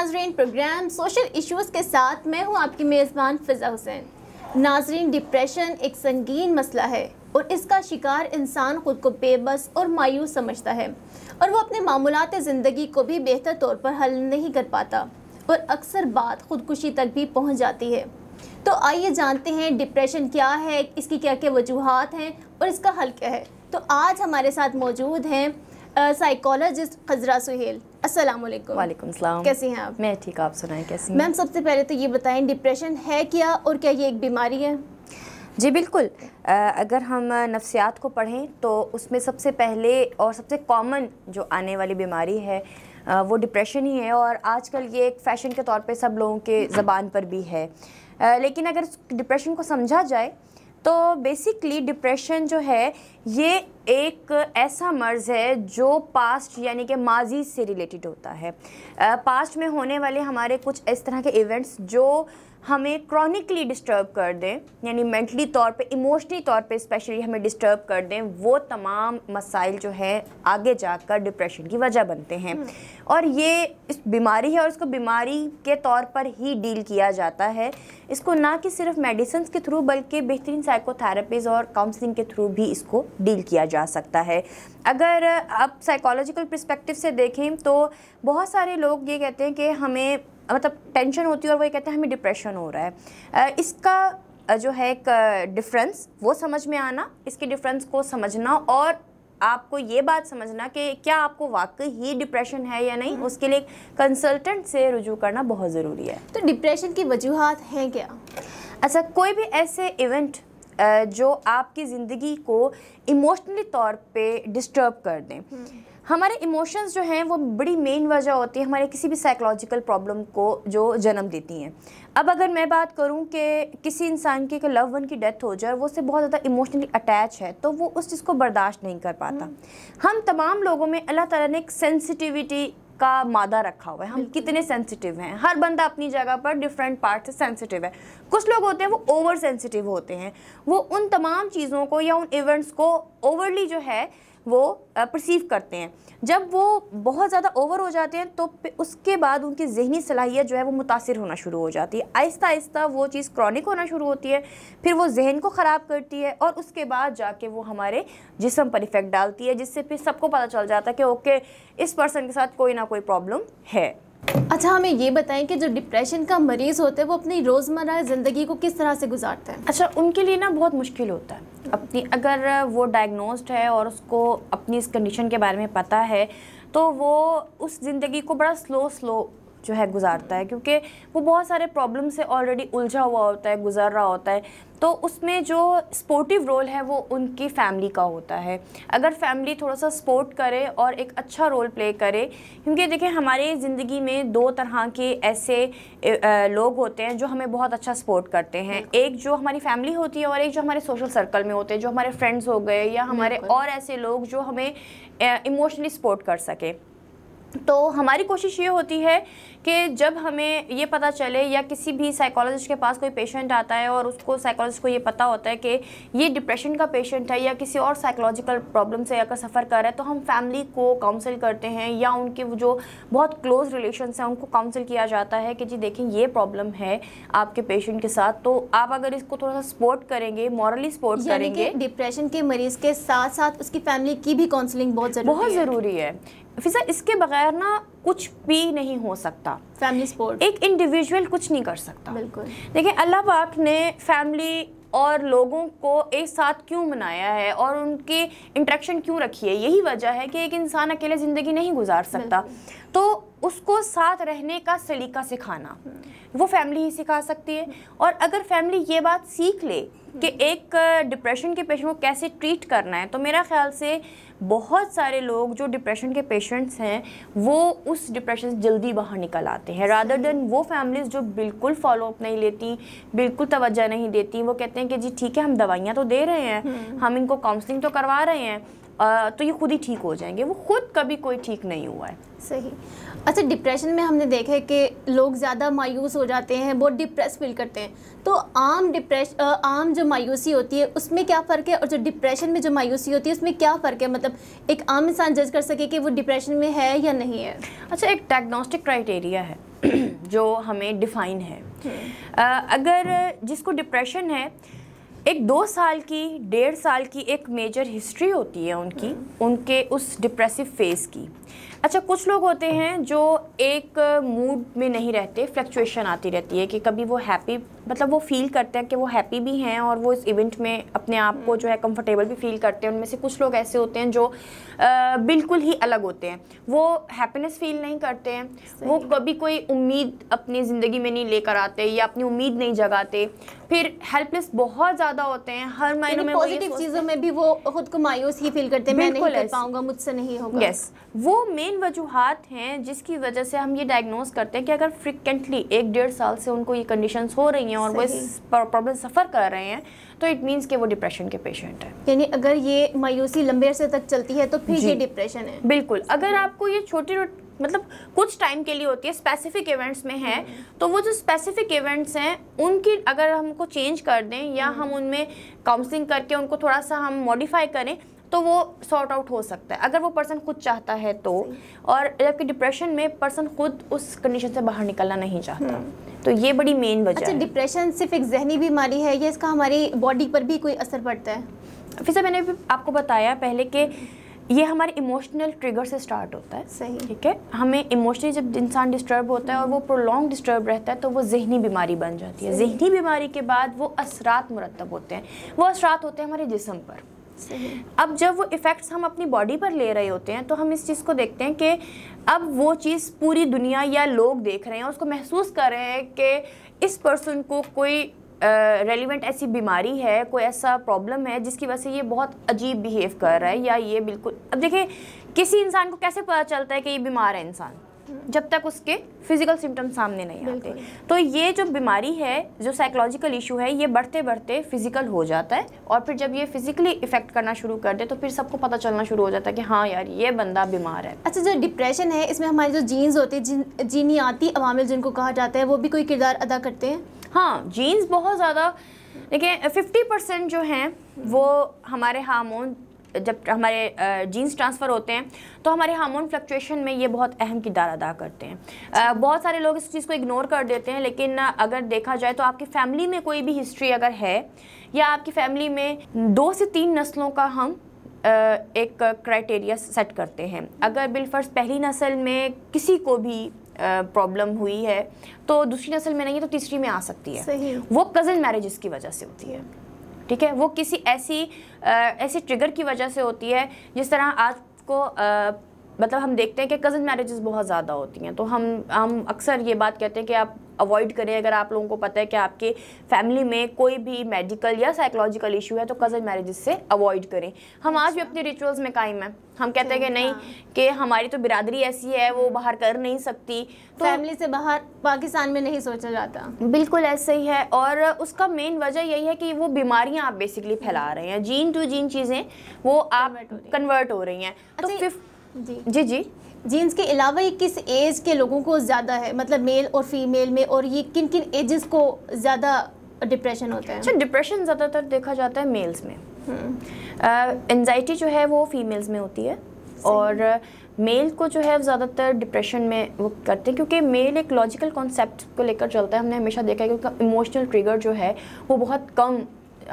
नाजरीन programme social issues के साथ मैं हूँ आपकी मेज़बान फ़िज़ा हुसैन नाजरीन डिप्रेशन एक संगीन मसला है और इसका शिकार इंसान खुद को बेबस और मायूस समझता है और वो अपने मामूलत ज़िंदगी को भी बेहतर तौर पर हल नहीं कर पाता और अक्सर बात खुदकुशी तक भी पहुँच जाती है तो आइए जानते हैं डिप्रेशन क्या है इसकी क्या क्या वजूहत हैं और इसका हल क्या है तो आज हमारे साथ मौजूद हैं साइकोलॉजिस्ट खजरा सुहेल अस्सलाम वालेकुम सलाम हैं आप मैं ठीक आप सुनाएं कैसी मैम सबसे पहले तो ये बताएं डिप्रेशन है क्या और क्या ये एक बीमारी है जी बिल्कुल आ, अगर हम नफ्सियात को पढ़ें तो उसमें सबसे पहले और सबसे कॉमन जो आने वाली बीमारी है आ, वो डिप्रेशन ही है और आजकल ये एक फ़ैशन के तौर पे सब लोगों के ज़बान पर भी है आ, लेकिन अगर डिप्रेशन को समझा जाए तो बेसिकली डिप्रेशन जो है ये एक ऐसा मर्ज़ है जो पास्ट यानी कि माजी से रिलेटेड होता है पास्ट में होने वाले हमारे कुछ इस तरह के इवेंट्स जो हमें क्रॉनिकली डिस्टर्ब कर दें यानी मेंटली तौर पे इमोशनली तौर पे स्पेशली हमें डिस्टर्ब कर दें वो तमाम मसाइल जो है आगे जाकर डिप्रेशन की वजह बनते हैं हम्म। और ये इस बीमारी है और इसको बीमारी के तौर पर ही डील किया जाता है इसको ना कि सिर्फ मेडिसिन के थ्रू बल्कि बेहतरीन साइकोथेरेपीज़ और काउंसलिंग के थ्रू भी इसको डील किया जा सकता है अगर आप साइकोलॉजिकल प्रस्पेक्टिव से देखें तो बहुत सारे लोग ये कहते हैं कि हमें मतलब टेंशन होती है और वो ये कहते हैं हमें डिप्रेशन हो रहा है इसका जो है एक डिफरेंस वो समझ में आना इसके डिफरेंस को समझना और आपको ये बात समझना कि क्या आपको वाकई ही डिप्रेशन है या नहीं हम्म। उसके लिए कंसल्टेंट से रुजू करना बहुत ज़रूरी है तो डिप्रेशन की वजूहत हैं क्या अच्छा कोई भी ऐसे इवेंट जो आपकी ज़िंदगी को इमोशनली तौर पे डिस्टर्ब कर दें हम्म। हमारे इमोशंस जो हैं वो बड़ी मेन वजह होती है हमारे किसी भी साइकोलॉजिकल प्रॉब्लम को जो जन्म देती हैं अब अगर मैं बात करूं कि किसी इंसान की लव वन की डेथ हो जाए वो उससे बहुत ज़्यादा इमोशनली अटैच है तो वो उस चीज़ को बर्दाश्त नहीं कर पाता हम्म। हम तमाम लोगों में अल्लाह तला ने एक सेंसिटिविटी का मादा रखा हुआ है हम कितने सेंसिटिव हैं हर बंदा अपनी जगह पर डिफरेंट पार्ट से सेंसिटिव है कुछ लोग होते हैं वो ओवर सेंसिटिव होते हैं वो उन तमाम चीज़ों को या उन इवेंट्स को ओवरली जो है वो परसीव करते हैं जब वो बहुत ज़्यादा ओवर हो जाते हैं तो उसके बाद उनकी जहनी सलाहियत जो है वो मुतासर होना शुरू हो जाती है आहिस्ता आहिस्ता वो चीज़ क्रॉनिक होना शुरू होती है फिर वो जहन को ख़राब करती है और उसके बाद जाके वो हमारे जिसम पर इफ़ेक्ट डालती है जिससे फिर सबको पता चल जाता है कि ओके इस पर्सन के साथ कोई ना कोई प्रॉब्लम है अच्छा हमें ये बताएं कि जो डिप्रेशन का मरीज़ होता है वो अपनी रोज़मर्रा ज़िंदगी को किस तरह से गुजारता है अच्छा उनके लिए ना बहुत मुश्किल होता है अपनी अगर वो डायग्नोस्ड है और उसको अपनी इस कंडीशन के बारे में पता है तो वो उस ज़िंदगी को बड़ा स्लो स्लो जो है गुजारता है क्योंकि वो बहुत सारे प्रॉब्लम से ऑलरेडी उलझा हुआ होता है गुजर रहा होता है तो उसमें जो स्पोर्टिव रोल है वो उनकी फैमिली का होता है अगर फैमिली थोड़ा सा सपोर्ट करे और एक अच्छा रोल प्ले करे क्योंकि देखिए हमारी ज़िंदगी में दो तरह के ऐसे लोग होते हैं जो हमें बहुत अच्छा सपोर्ट करते हैं एक जो हमारी फैमिली होती है और एक जो हमारे सोशल सर्कल में होते हैं जो हमारे फ्रेंड्स हो गए या हमारे और ऐसे लोग जो हमें इमोशनली सपोर्ट कर सकें तो हमारी कोशिश ये होती है कि जब हमें ये पता चले या किसी भी साइकोलॉजिस्ट के पास कोई पेशेंट आता है और उसको साइकोलॉजिस्ट को ये पता होता है कि ये डिप्रेशन का पेशेंट है या किसी और साइकोलॉजिकल प्रॉब्लम से अगर सफ़र कर रहा है तो हम फैमिली को काउंसिल करते हैं या उनके जो बहुत क्लोज रिलेशन हैं उनको काउंसिल किया जाता है कि जी देखें ये प्रॉब्लम है आपके पेशेंट के साथ तो आप अगर इसको थोड़ा सा सपोर्ट करेंगे मॉरली सपोर्ट करेंगे डिप्रेशन के मरीज़ के साथ साथ उसकी फैमिली की भी काउंसलिंग बहुत ज़रूरी बहुत ज़रूरी है फिजा इसके बगैर ना कुछ भी नहीं हो सकता फैमिली सपोर्ट एक इंडिविजुअल कुछ नहीं कर सकता बिल्कुल देखिए अल्लाह पाक ने फैमिली और लोगों को एक साथ क्यों मनाया है और उनके इंट्रैक्शन क्यों रखी है यही वजह है कि एक इंसान अकेले ज़िंदगी नहीं गुजार सकता तो उसको साथ रहने का सलीका सिखाना वो फैमिली ही सिखा सकती है और अगर फैमिली ये बात सीख ले कि एक डिप्रेशन के पेशेंट को कैसे ट्रीट करना है तो मेरा ख्याल से बहुत सारे लोग जो डिप्रेशन के पेशेंट्स हैं वो उस डिप्रेशन से जल्दी बाहर निकल आते हैं रादर देन वो फैमिलीज़ जो बिल्कुल फॉलोअप नहीं लेती बिल्कुल तोज्जा नहीं देती वो कहते हैं हैं कि जी ठीक है हम दवाइयाँ तो दे रहे हैं हम्म। हम इनको काउंसलिंग तो करवा रहे हैं तो ये खुद ही ठीक हो जाएंगे वो खुद कभी कोई ठीक नहीं हुआ है सही अच्छा डिप्रेशन में हमने देखा है कि लोग ज़्यादा मायूस हो जाते हैं बहुत डिप्रेस फील करते हैं तो आम डिप्रेश आम जो मायूसी होती है उसमें क्या फ़र्क है और जो डिप्रेशन में जो मायूसी होती है उसमें क्या फ़र्क है मतलब एक आम इंसान जज कर सके कि वो डिप्रेशन में है या नहीं है अच्छा एक डायग्नोस्टिक क्राइटेरिया है जो हमें डिफ़ाइन है अगर जिसको डिप्रेशन है एक दो साल की डेढ़ साल की एक मेजर हिस्ट्री होती है उनकी हाँ। उनके उस डिप्रेसिव फेज़ की अच्छा कुछ लोग होते हैं जो एक मूड में नहीं रहते फ्लक्चुएशन आती रहती है कि कभी वो हैप्पी मतलब वो फील करते हैं कि वो हैप्पी भी हैं और वो इस इवेंट में अपने आप को जो है कंफर्टेबल भी फील करते हैं उनमें से कुछ लोग ऐसे होते हैं जो आ, बिल्कुल ही अलग होते हैं वो हैप्पीनेस फील नहीं करते हैं वो कभी कोई उम्मीद अपनी ज़िंदगी में नहीं लेकर आते या अपनी उम्मीद नहीं जगाते फिर हेल्पलेस बहुत ज़्यादा होते हैं हर मायने में पॉजिटिव चीज़ों में भी वो खुद को मायूस ही फील करते हैं मैं नहीं कर पाऊंगा मुझसे नहीं होगा यस वो मेन वजूहत हैं जिसकी वजह से हम ये डायग्नोज करते हैं कि अगर फ्रिक्वेंटली एक डेढ़ साल से उनको ये कंडीशंस हो रही हैं और वो इस प्रॉब्लम सफ़र कर रहे हैं तो इट मीन्स कि वो डिप्रेशन के पेशेंट हैं यानी अगर ये मायूसी लंबे अरसे तक चलती है तो फिर ये डिप्रेशन है बिल्कुल अगर आपको ये छोटी मतलब कुछ टाइम के लिए होती है स्पेसिफिक इवेंट्स में है हम्म। तो वो जो स्पेसिफिक इवेंट्स हैं उनकी अगर हमको चेंज कर दें या हम्म। हम उनमें काउंसलिंग करके उनको थोड़ा सा हम मॉडिफाई करें तो वो सॉर्ट आउट हो सकता है अगर वो पर्सन खुद चाहता है तो और जबकि डिप्रेशन में पर्सन खुद उस कंडीशन से बाहर निकलना नहीं चाहता हम्म। तो ये बड़ी मेन वजह अच्छा डिप्रेशन सिर्फ एक जहनी बीमारी है या इसका हमारी बॉडी पर भी कोई असर पड़ता है फिर से मैंने आपको बताया पहले कि ये हमारे इमोशनल ट्रिगर से स्टार्ट होता है सही ठीक है हमें इमोशनली जब इंसान डिस्टर्ब होता है और वो प्रोलॉन्ग डिस्टर्ब रहता है तो वो जहनी बीमारी बन जाती है जहनी बीमारी के बाद वो असरात मुरतब होते हैं वो असरात होते हैं हमारे जिसम पर अब जब वो इफ़ेक्ट्स हम अपनी बॉडी पर ले रहे होते हैं तो हम इस चीज़ को देखते हैं कि अब वो चीज़ पूरी दुनिया या लोग देख रहे हैं उसको महसूस कर रहे हैं कि इस पर्सन को कोई रेलिवेंट uh, ऐसी बीमारी है कोई ऐसा प्रॉब्लम है जिसकी वजह से ये बहुत अजीब बिहेव कर रहा है या ये बिल्कुल अब देखिए किसी इंसान को कैसे पता चलता है कि ये बीमार है इंसान जब तक उसके फिजिकल सिम्टम सामने नहीं आते तो ये जो बीमारी है जो साइकोलॉजिकल इशू है ये बढ़ते बढ़ते फिजिकल हो जाता है और फिर जब ये फिजिकली इफेक्ट करना शुरू कर दे तो फिर सबको पता चलना शुरू हो जाता है कि हाँ यार ये बंदा बीमार है अच्छा जो डिप्रेशन है इसमें हमारे जो जीन्स होते हैं जीन, जीनियाती अवामिल जिनको कहा जाता है वो भी कोई किरदार अदा करते हैं हाँ जीन्स बहुत ज़्यादा देखिए फिफ्टी परसेंट जो हैं वो हमारे हार्मोन जब हमारे जीन्स ट्रांसफ़र होते हैं तो हमारे हार्मोन फ्लक्चुएशन में ये बहुत अहम किरदार अदा करते हैं बहुत सारे लोग इस चीज़ को इग्नोर कर देते हैं लेकिन अगर देखा जाए तो आपकी फ़ैमिली में कोई भी हिस्ट्री अगर है या आपकी फ़ैमिली में दो से तीन नस्लों का हम एक क्राइटेरिया सेट करते हैं अगर बिलफर्स पहली नस्ल में किसी को भी प्रॉब्लम हुई है तो दूसरी नस्ल में नहीं है तो तीसरी में आ सकती है वो कज़न मैरिज की वजह से होती है ठीक है वो किसी ऐसी आ, ऐसी ट्रिगर की वजह से होती है जिस तरह आज को मतलब हम देखते हैं कि कज़न मैरिजेस बहुत ज़्यादा होती हैं तो हम हम अक्सर ये बात कहते हैं कि आप अवॉइड करें अगर आप लोगों को पता है कि आपके फैमिली में कोई भी मेडिकल या साइकोलॉजिकल इशू है तो कज़न मैरिजेस से अवॉइड करें हम आज भी अच्छा। अपने रिचुअल्स में कायम हैं हम कहते हैं कि तो नहीं हाँ। कि हमारी तो बिरादरी ऐसी है वो बाहर कर नहीं सकती तो फैमिली से बाहर पाकिस्तान में नहीं सोचा जाता बिल्कुल ऐसे ही है और उसका मेन वजह यही है कि वो बीमारियां आप बेसिकली फैला हम्म। रहे हैं जीन टू जीन चीज़ें वो आप कन्वर्ट हो रही हैं तो अच्छा, जी जी जी जीन्स के अलावा ये किस एज के लोगों को ज़्यादा है मतलब मेल और फीमेल में और ये किन किन एजेस को ज़्यादा डिप्रेशन होता है अच्छा डिप्रेशन ज़्यादातर देखा जाता है मेल्स में एनजाइटी हम्म। जो है वो फीमेल्स में होती है और मेल को जो है ज़्यादातर डिप्रेशन में वो करते हैं क्योंकि मेल एक लॉजिकल कॉन्सेप्ट को लेकर चलता है हमने हमेशा देखा है कि उनका इमोशनल ट्रिगर जो है वो बहुत कम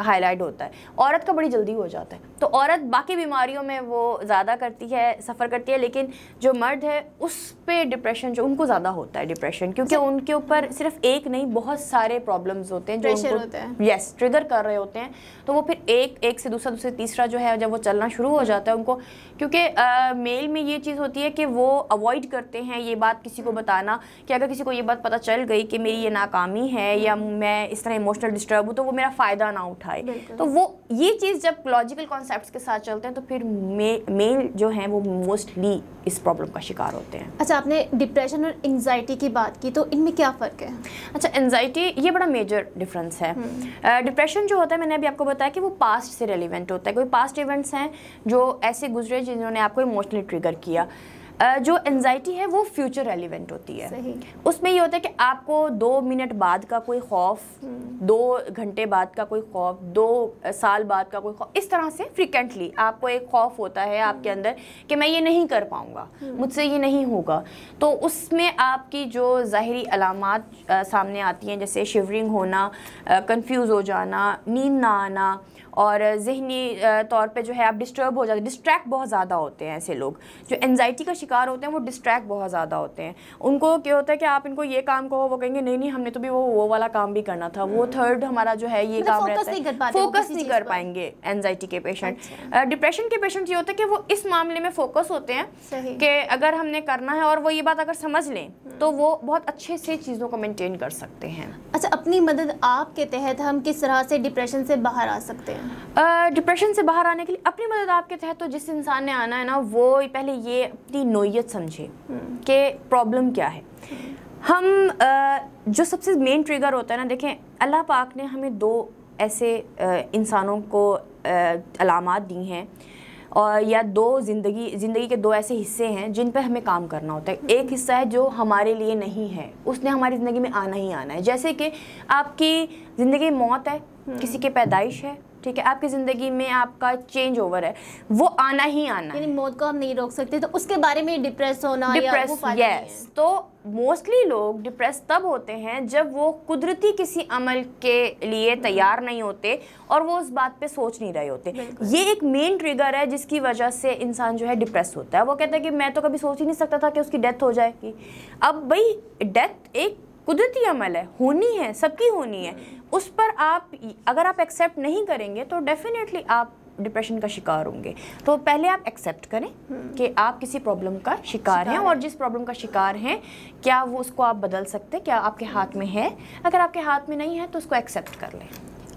हाईलाइट होता है औरत का बड़ी जल्दी हो जाता है तो औरत बाकी बीमारियों में वो ज़्यादा करती है सफ़र करती है लेकिन जो मर्द है उस पर डिप्रेशन जो उनको ज़्यादा होता है डिप्रेशन क्योंकि उनके ऊपर सिर्फ एक नहीं बहुत सारे प्रॉब्लम्स होते हैं जो होते हैं यस ट्रिगर कर रहे होते हैं तो वो फिर एक एक से दूसरा दूसरे तीसरा जो है जब वो चलना शुरू हो जाता है उनको क्योंकि मेल में ये चीज़ होती है कि वो अवॉइड करते हैं ये बात किसी को बताना कि अगर किसी को ये बात पता चल गई कि मेरी ये नाकामी है या मैं इस तरह इमोशनल डिस्टर्ब हूँ तो वो मेरा फ़ायदा ना उठा उठाए तो वो ये चीज़ जब लॉजिकल कॉन्सेप्ट के साथ चलते हैं तो फिर मेल जो हैं वो मोस्टली इस प्रॉब्लम का शिकार होते हैं अच्छा आपने डिप्रेशन और एंगजाइटी की बात की तो इनमें क्या फ़र्क है अच्छा एंगजाइटी ये बड़ा मेजर डिफरेंस है डिप्रेशन हम्म। जो होता है मैंने अभी आपको बताया कि वो पास्ट से रेलिवेंट होता है कोई पास्ट इवेंट्स हैं जो ऐसे गुजरे जिन्होंने आपको इमोशनली ट्रिगर किया जो एनजाइटी है वो फ्यूचर रेलिवेंट होती है उसमें ये होता है कि आपको दो मिनट बाद का कोई खौफ हम्म। दो घंटे बाद का कोई खौफ दो साल बाद का कोई खौफ इस तरह से फ्रिक्वेंटली आपको एक खौफ होता है हम्म। आपके अंदर कि मैं ये नहीं कर पाऊँगा हम्म। मुझसे ये नहीं होगा तो उसमें आपकी जो ज़ाहरी अलामत सामने आती हैं जैसे शिवरिंग होना कन्फ्यूज़ हो जाना नींद ना आना और जहनी तौर पे जो है आप डिस्टर्ब हो जाते डिस्ट्रैक्ट बहुत ज़्यादा होते हैं ऐसे लोग जो एनजाइटी का शिकार होते हैं वो डिस्ट्रैक्ट बहुत ज़्यादा होते हैं उनको क्या होता है कि आप इनको ये काम कहो वो कहेंगे नहीं नहीं हमने तो भी वो वो वाला काम भी करना था वो थर्ड हमारा जो है ये मतलब काम रहता है फोकस नहीं कर पाएंगे एनजाइटी के पेशेंट डिप्रेशन अच्छा। के पेशेंट ये होता है कि वो इस मामले में फोकस होते हैं कि अगर हमने करना है और वो ये बात अगर समझ लें हम्म। तो वो बहुत अच्छे से चीज़ों को मेनटेन कर सकते हैं अच्छा अपनी मदद आपके तहत हम किस तरह से डिप्रेशन से बाहर आ सकते हैं डिप्रेशन से बाहर आने के लिए अपनी मदद आपके तहत तो जिस इंसान ने आना है ना वो पहले ये अपनी नोयत समझे हम्म। कि प्रॉब्लम क्या है हम जो सबसे मेन ट्रिगर होता है ना देखें अल्लाह पाक ने हमें दो ऐसे इंसानों को अलामत दी हैं और या दो ज़िंदगी ज़िंदगी के दो ऐसे हिस्से हैं जिन पर हमें काम करना होता है एक हिस्सा है जो हमारे लिए नहीं है उसने हमारी ज़िंदगी में आना ही आना है जैसे कि आपकी ज़िंदगी मौत है हम्म। किसी की पैदाइश है ठीक है आपकी ज़िंदगी में आपका चेंज ओवर है वो आना ही आना यानी मौत को हम नहीं रोक सकते तो उसके बारे में डिप्रेस होना डिप्रेस यस तो मोस्टली लोग डिप्रेस तब होते हैं जब वो कुदरती किसी अमल के लिए हम्म। तैयार नहीं होते और वो उस बात पे सोच नहीं रहे होते ये एक मेन ट्रिगर है जिसकी वजह से इंसान जो है डिप्रेस होता है वो कहता है कि मैं तो कभी सोच ही नहीं सकता था कि उसकी डेथ हो जाएगी अब भाई डेथ एक कुदरती अमल है होनी है सबकी होनी है उस पर आप अगर आप एक्सेप्ट नहीं करेंगे तो डेफिनेटली आप डिप्रेशन का शिकार होंगे तो पहले आप एक्सेप्ट करें हम्म। कि आप किसी प्रॉब्लम का शिकार, शिकार हैं और जिस प्रॉब्लम का शिकार हैं क्या वो उसको आप बदल सकते हैं क्या आपके हाथ में है अगर आपके हाथ में नहीं है तो उसको एक्सेप्ट कर लें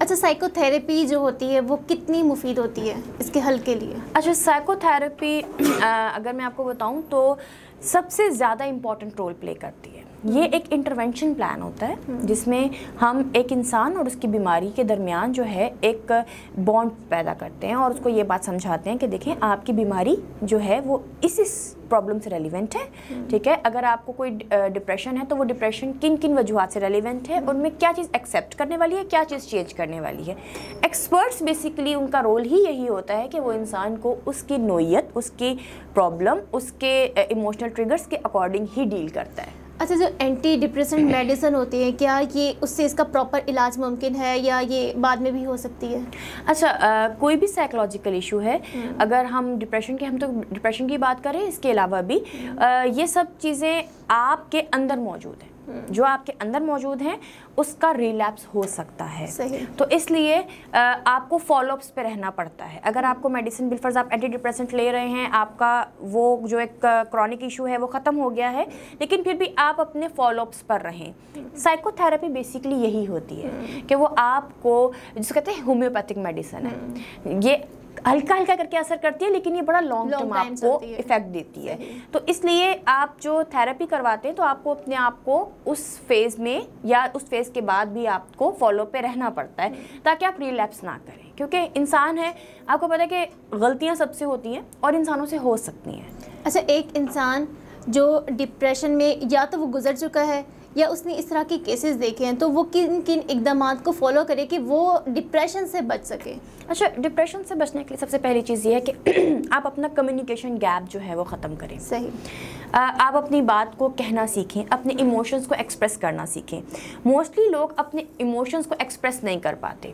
अच्छा साइकोथेरेपी जो होती है वो कितनी मुफीद होती है इसके हल के लिए अच्छा साइकोथेरेपी अगर मैं आपको बताऊँ तो सबसे ज़्यादा इम्पॉर्टेंट रोल प्ले करती है ये एक इंटरवेंशन प्लान होता है हम्म। जिसमें हम एक इंसान और उसकी बीमारी के दरमियान जो है एक बॉन्ड पैदा करते हैं और उसको ये बात समझाते हैं कि देखें आपकी बीमारी जो है वो इस इस प्रॉब्लम से रेलिवेंट है हम्म। ठीक है अगर आपको कोई डिप्रेशन है तो वो डिप्रेशन किन किन वजूहत से रेलिवेंट है उनमें क्या चीज़ एक्सेप्ट करने वाली है क्या चीज़ चेंज करने वाली है एक्सपर्ट्स बेसिकली उनका रोल ही यही होता है कि वो इंसान को उसकी नोयत उसकी प्रॉब्लम उसके इमोशनल ट्रिगर्स के अकॉर्डिंग ही डील करता है अच्छा जो एंटी डिप्रेशन मेडिसन होती है क्या ये उससे इसका प्रॉपर इलाज मुमकिन है या ये बाद में भी हो सकती है अच्छा आ, कोई भी साइकोलॉजिकल इशू है हम्म। अगर हम डिप्रेशन के हम तो डिप्रेशन की बात करें इसके अलावा भी आ, हम्म। ये सब चीज़ें आपके अंदर मौजूद हैं हम्म। जो आपके अंदर मौजूद हैं उसका रिलैप्स हो सकता है तो इसलिए आपको फॉलोअप्स पे रहना पड़ता है अगर आपको मेडिसिन बिलफर्ज आप एंटी डिप्रेसेंट ले रहे हैं आपका वो जो एक क्रॉनिक इशू है वो ख़त्म हो गया है लेकिन फिर भी आप अपने फॉलोअप्स पर रहें साइकोथेरेपी हम्म। बेसिकली यही होती है हम्म। कि वो आपको जिस कहते हैं होम्योपैथिक मेडिसिन है ये हल्का हल्का करके असर करती है लेकिन ये बड़ा लॉन्ग टर्म आपको इफेक्ट देती है तो इसलिए आप जो थेरेपी करवाते हैं तो आपको अपने आप को उस फेज़ में या उस फेज़ के बाद भी आपको फॉलो पे रहना पड़ता है ताकि आप रिलैप्स ना करें क्योंकि इंसान है आपको पता है कि गलतियाँ सबसे होती हैं और इंसानों से हो सकती हैं अच्छा एक इंसान जो डिप्रेशन में या तो वो गुजर चुका है या उसने इस तरह के केसेस देखे हैं तो वो किन किन इकदाम को फॉलो करे कि वो डिप्रेशन से बच सके अच्छा डिप्रेशन से बचने के लिए सबसे पहली चीज़ ये है कि आप अपना कम्युनिकेशन गैप जो है वो ख़त्म करें सही आ, आप अपनी बात को कहना सीखें अपने इमोशंस को एक्सप्रेस करना सीखें मोस्टली लोग अपने इमोशंस को एक्सप्रेस नहीं कर पाते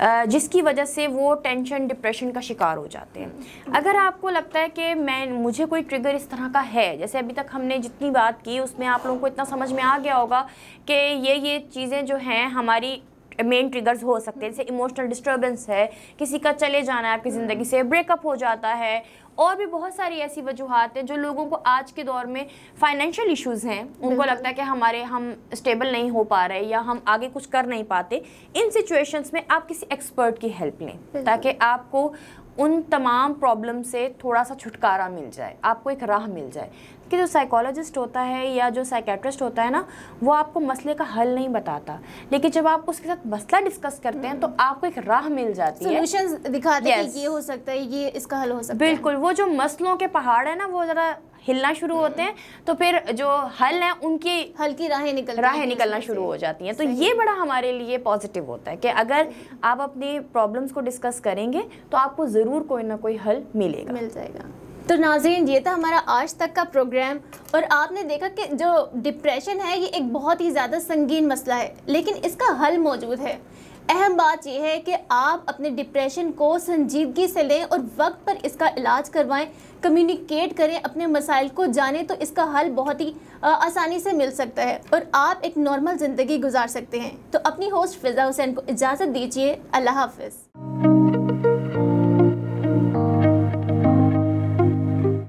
आ, जिसकी वजह से वो टेंशन डिप्रेशन का शिकार हो जाते हैं अगर आपको लगता है कि मैं मुझे कोई ट्रिगर इस तरह का है जैसे अभी तक हमने जितनी बात की उसमें आप लोगों को इतना समझ में आ गया होगा कि ये ये चीज़ें जो हैं हमारी मेन ट्रिगर्स हो सकते हैं जैसे इमोशनल डिस्टर्बेंस है किसी का चले जाना है आपकी हम्म। ज़िंदगी से ब्रेकअप हो जाता है और भी बहुत सारी ऐसी वजूहत हैं जो लोगों को आज के दौर में फाइनेंशियल इश्यूज हैं उनको लगता है कि हमारे हम स्टेबल नहीं हो पा रहे या हम आगे कुछ कर नहीं पाते इन सिचुएशंस में आप किसी एक्सपर्ट की हेल्प लें ताकि आपको उन तमाम प्रॉब्लम से थोड़ा सा छुटकारा मिल जाए आपको एक राह मिल जाए कि जो साइकोलॉजिस्ट होता है या जो साइकेट्रिस्ट होता है ना वो आपको मसले का हल नहीं बताता लेकिन जब आप उसके साथ मसला डिस्कस करते हैं तो हम्म। आपको एक राह मिल जाती है सोल्यूशन दिखाते हैं कि ये हो सकता है ये इसका हल हो सकता बिल्कुल, है बिल्कुल वो जो मसलों के पहाड़ है ना वो ज़रा हिलना शुरू हम्म। होते हैं तो फिर जो हल है उनकी हल्की राहें निकल राहें निकलना शुरू हो जाती हैं तो ये बड़ा हमारे लिए पॉजिटिव होता है कि अगर आप अपनी प्रॉब्लम्स को डिस्कस करेंगे तो आपको ज़रूर कोई ना कोई हल मिलेगा मिल जाएगा तो नाजरीन ये था हमारा आज तक का प्रोग्राम और आपने देखा कि जो डिप्रेशन है ये एक बहुत ही ज़्यादा संगीन मसला है लेकिन इसका हल मौजूद है अहम बात यह है कि आप अपने डिप्रेशन को संजीदगी से लें और वक्त पर इसका इलाज करवाएं कम्युनिकेट करें अपने मसाइल को जानें तो इसका हल बहुत ही आसानी से मिल सकता है और आप एक नॉर्मल ज़िंदगी गुजार सकते हैं तो अपनी होस्ट फ़िज़ा हुसैन को इजाज़त दीजिए अल्लाह हाफिज़